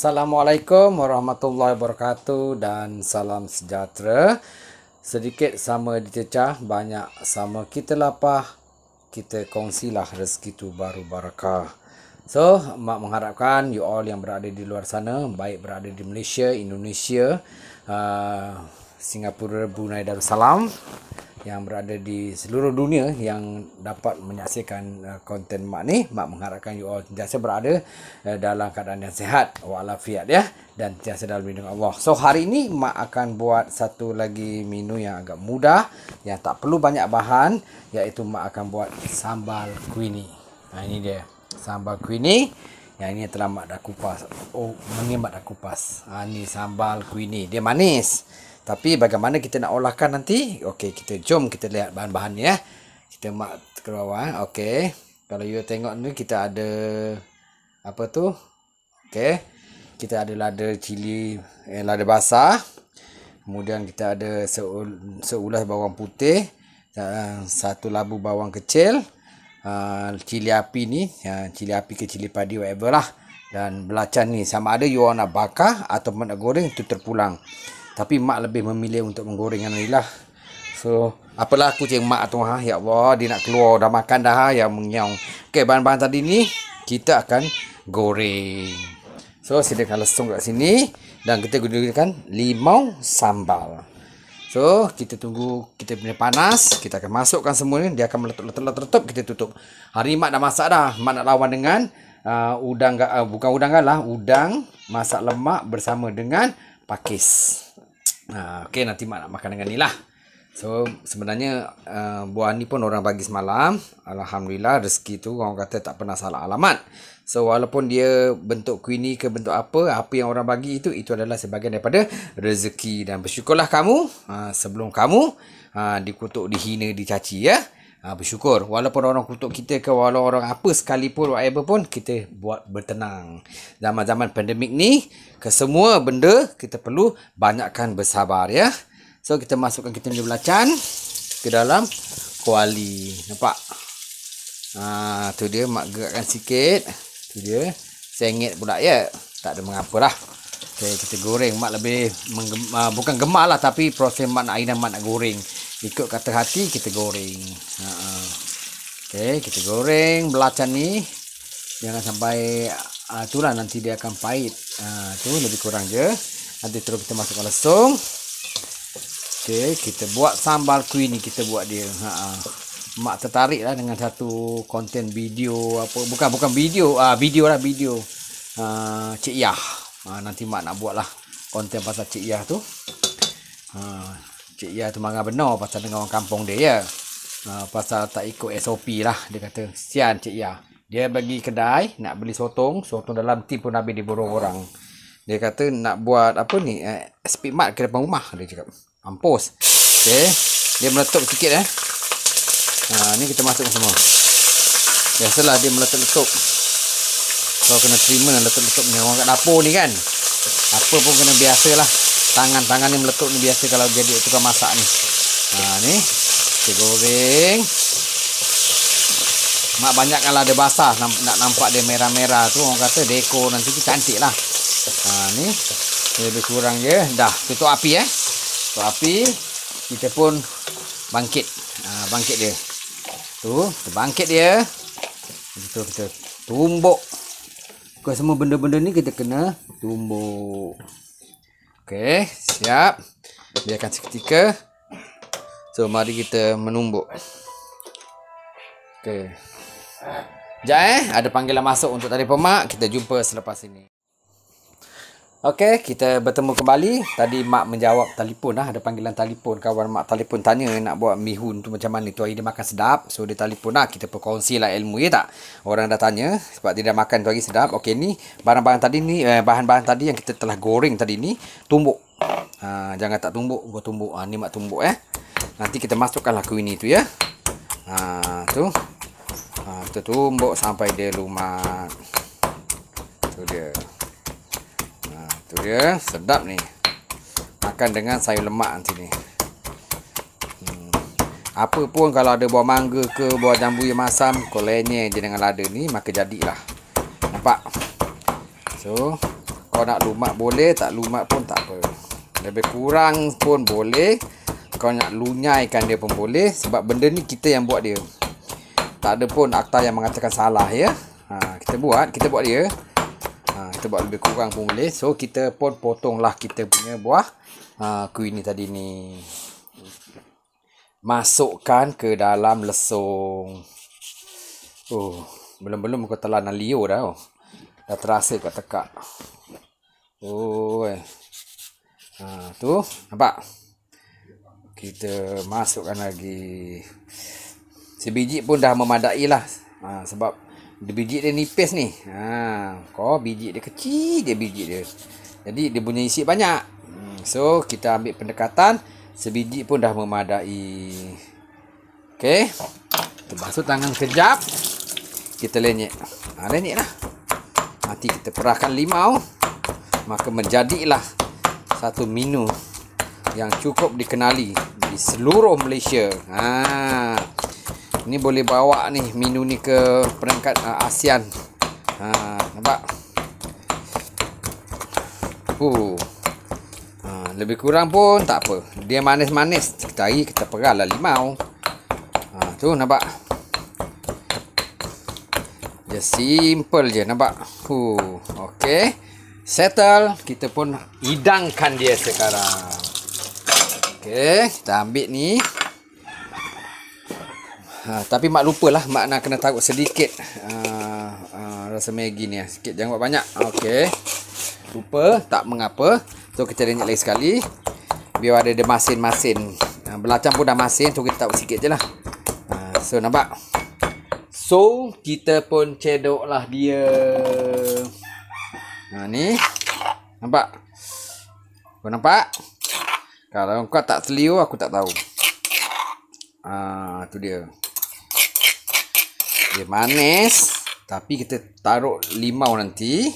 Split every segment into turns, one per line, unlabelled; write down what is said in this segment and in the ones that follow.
Assalamualaikum warahmatullahi wabarakatuh dan salam sejahtera. Sedikit sama dicecah, banyak sama kita lapah. Kita kongsilah rezeki tu baru barakah. So, mak mengharapkan you all yang berada di luar sana, baik berada di Malaysia, Indonesia, uh, Singapura, Brunei Darussalam. Uh, yang berada di seluruh dunia yang dapat menyaksikan uh, konten Mak ni. Mak mengharapkan you all sentiasa berada uh, dalam keadaan yang sihat walafiat ya dan sentiasa dalam lindung Allah. So hari ini Mak akan buat satu lagi menu yang agak mudah yang tak perlu banyak bahan iaitu Mak akan buat sambal kuini. Nah ini dia sambal kuini. Yang ini telah mak dah kupas. Oh, mengimak dah kupas. Ha, ini sambal kuini. Dia manis. Tapi bagaimana kita nak olahkan nanti? Okey, kita jom kita lihat bahan-bahannya ya. Eh. Kita mak ke bawah. Eh. Okey. Kalau you tengok ni kita ada apa tu? Okey. Kita ada lada cili, eh, lada basah. Kemudian kita ada seul, seulas bawang putih, ah, satu labu bawang kecil, uh, cili api ni, uh, cili api ke cili padi whatever lah. Dan belacan ni sama ada you nak bakar ataupun nak goreng tu terpulang. Tapi mak lebih memilih untuk menggoreng ni lah. So, apalah kucing mak tu ha. Ya Allah, dia nak keluar dah makan dah ha. Ya mengyong. Okey, bahan-bahan tadi ni kita akan goreng. So, kalau lesung kat sini. Dan kita gunakan limau sambal. So, kita tunggu kita punya panas. Kita akan masukkan semua ni. Dia akan meletup-letup-letup. Kita tutup. Hari mak dah masak dah. Mak nak lawan dengan uh, udang. Uh, bukan udang kan lah. Udang masak lemak bersama dengan Pakis. Uh, ah, okay, nanti Mak nak makan dengan ni lah. So, sebenarnya uh, buah ni pun orang bagi semalam. Alhamdulillah, rezeki tu orang kata tak pernah salah alamat. So, walaupun dia bentuk kuini ke bentuk apa, apa yang orang bagi itu, itu adalah sebagian daripada rezeki. Dan bersyukurlah kamu uh, sebelum kamu uh, dikutuk, dihina, dicaci ya. Ha, bersyukur. Walaupun orang kutuk kita ke, walaupun orang apa sekalipun, whatever pun, kita buat bertenang. Zaman-zaman pandemik ni, kesemua benda kita perlu banyakkan bersabar, ya. So, kita masukkan kita punya belacan ke dalam kuali. Nampak? Ha, tu dia, mak gerakkan sikit. Tu dia. Sengit pula, ya. Tak ada mengapa lah. Okay, kita goreng. Mak lebih, menggema, ha, bukan gemar lah, tapi proses mak nak air dan mak nak goreng ikut kata hati kita goreng ha -ha. Okay, kita goreng belacan ni jangan sampai uh, tu lah nanti dia akan pahit uh, tu lebih kurang je nanti terus kita masukkan lesung Okay, kita buat sambal kuih ni kita buat dia ha -ha. mak tertarik lah dengan satu konten video apa bukan bukan video uh, video lah video uh, Cik Yah uh, nanti mak nak buat lah konten pasal Cik Yah tu uh. Cik Ya tu marah benar pasal dengan orang kampung dia ya. Uh, pasal tak ikut SOP lah dia kata. Sian Cik Ya. Dia bagi kedai nak beli sotong. Sotong dalam ti pun habis diborong orang. Dia kata nak buat apa ni. Uh, speed mark ke depan rumah dia cakap. Ampus. Okay. Dia meletup sikit eh. Ha, uh, ni kita masukkan semua. Biasalah dia meletup-letup. Kau kena terima letup-letup ni. Orang kat dapur ni kan. Apa pun kena biasalah tangan-tangan yang meletup ini biasa kalau jadi suka masak nih. Nah, ini si goreng. Mak banyak kalau ada basah nak nampak dia merah-merah tu orang kata deko nanti tu cantik lah. Nah ni lebih kurang je. Dah tutup api eh. Tutup api. Kita pun bangkit. Ha, bangkit dia. Tu bangkit dia. Kita, kita tumbuk. Bukan semua benda-benda ni kita kena tumbuk. Okey, siap. Biarkan seketika. So, mari kita menumbuk. Okey. Sekejap eh, ada panggilan masuk untuk tadi pemak. Kita jumpa selepas ini. Okey, kita bertemu kembali. Tadi Mak menjawab telefon lah. Ada panggilan telefon. Kawan Mak telefon tanya nak buat mihun tu macam mana. Tu hari dia makan sedap. So, dia telefon lah. Kita perkongsi lah ilmu, ya tak? Orang dah tanya. Sebab dia dah makan tu hari sedap. Okey, ni barang-barang tadi ni. Eh, bahan-bahan tadi yang kita telah goreng tadi ni. Tumbuk. Ha, jangan tak tumbuk. Gua tumbuk. Ha, ni Mak tumbuk, eh. Nanti kita masukkan lah kuih ni tu, ya. Ha, tu. Ha, kita tumbuk sampai dia lumat. Tu dia. Tu dia sedap ni. Makan dengan sayur lemak nanti ni. Hmm. Apa pun kalau ada buah mangga ke buah jambu yang masam, kolenye je dengan lada ni maka jadilah. Nampak. So, kau nak lumak boleh, tak lumak pun tak apa. Lebih kurang pun boleh. Kau nak lunyaikan dia pun boleh sebab benda ni kita yang buat dia. Tak ada pun akta yang mengatakan salah ya. Ha, kita buat, kita buat dia kita buat lebih kurang pun boleh so kita pun potong lah kita punya buah uh, kuih ni tadi ni masukkan ke dalam lesung oh belum-belum aku telah dah liur dah oh. dah terasa kat tekak oh ha, tu nampak kita masukkan lagi sebiji pun dah memadai lah ha, sebab dia biji dia nipis ni. Ha, kau biji dia kecil dia biji dia. Jadi dia punya isi banyak. Hmm, so kita ambil pendekatan sebiji pun dah memadai. Okey. Kita basuh tangan kejap. Kita lenyek. Ha, lenyek lah. Nanti kita perahkan limau. Maka menjadilah satu menu yang cukup dikenali di seluruh Malaysia. Ha ni boleh bawa ni menu ni ke peringkat uh, ah, ASEAN. Ha, nampak. Uh. Ha, lebih kurang pun tak apa. Dia manis-manis. Kita hari kita peralah limau. Ha, tu nampak. Ya simple je nampak. Uh, okay. Settle. Kita pun hidangkan dia sekarang. Okay. Kita ambil ni ha, tapi mak lupa lah, mak nak kena taruh sedikit ha, ha, rasa maggi ni lah. sikit jangan buat banyak okey lupa tak mengapa so kita renyek lagi sekali biar ada dia masin-masin ha, belacan pun dah masin so kita taruh sikit je lah ha, so nampak so kita pun cedok lah dia ha, ni nampak kau nampak kalau kau tak selio aku tak tahu Ah, tu dia. Dia manis Tapi kita taruh limau nanti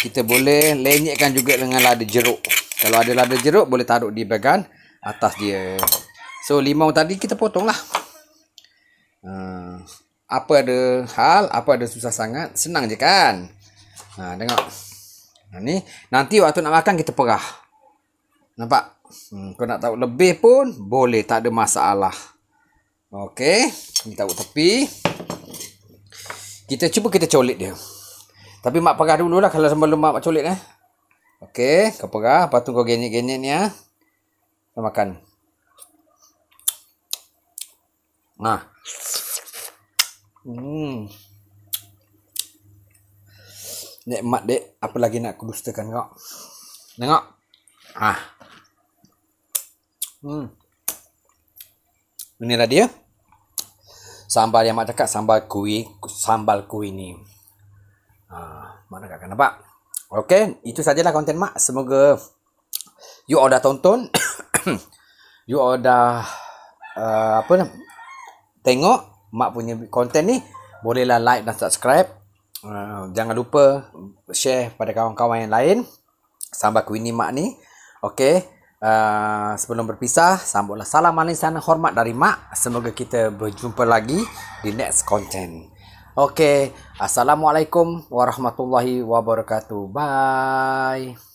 Kita boleh lenyekkan juga dengan lada jeruk Kalau ada lada jeruk boleh taruh di bagian atas dia So limau tadi kita potong lah hmm, ah, Apa ada hal, apa ada susah sangat Senang je kan Ha, tengok ha, ni. Nanti waktu nak makan kita perah Nampak? Hmm, kau nak tahu lebih pun boleh Tak ada masalah Okey, kita tahu tepi. Kita cuba kita colik dia. Tapi mak perah dulu lah kalau sebelum mak colik eh. Okey, kau perah. Lepas tu kau genyek-genyek ni ya. Kau makan. Nah. Hmm. Nikmat dek. Apa lagi nak kudustakan kau? Tengok. Ah. Hmm. ini Inilah dia sambal yang mak cakap sambal kui sambal kui ni ha, mana kakak nampak ok itu sajalah konten mak semoga you all dah tonton you all dah uh, apa nak tengok mak punya konten ni bolehlah like dan subscribe uh, jangan lupa share pada kawan-kawan yang lain sambal kuih ni mak ni Okay. Uh, sebelum berpisah, sambutlah salam manis dan hormat dari Mak. Semoga kita berjumpa lagi di next content. Okay, Assalamualaikum warahmatullahi wabarakatuh. Bye.